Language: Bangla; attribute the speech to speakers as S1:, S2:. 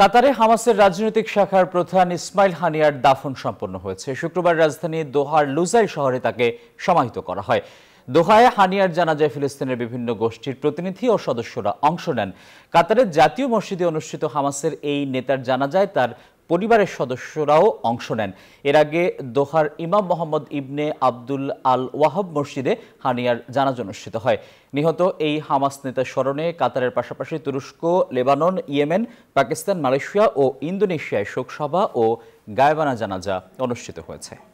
S1: কাতারে হামাসের রাজনৈতিক শাখার প্রধান ইসমাইল হানিয়ার দাফন সম্পন্ন হয়েছে শুক্রবার রাজধানী দোহার লুজাই শহরে তাকে সমাহিত করা হয় দোহায় হানিয়ার জানাজায় ফিলিস্তিনের বিভিন্ন গোষ্ঠীর প্রতিনিধি ও সদস্যরা অংশ নেন কাতারের জাতীয় মসজিদে অনুষ্ঠিত হামাসের এই নেতার জানাজায় তার পরিবারের সদস্যরাও অংশ নেন এর আগে দোহার ইমাম মোহাম্মদ ইবনে আব্দুল আল ওয়াহাব মসজিদে হানিয়ার জানাজ অনুষ্ঠিত হয় নিহত এই হামাস নেতার স্মরণে কাতারের পাশাপাশি তুরস্ক লেবানন ইয়েমেন পাকিস্তান মালয়েশিয়া ও ইন্দোনেশিয়ায় শোকসভা ও গায়বানা জানাজা অনুষ্ঠিত হয়েছে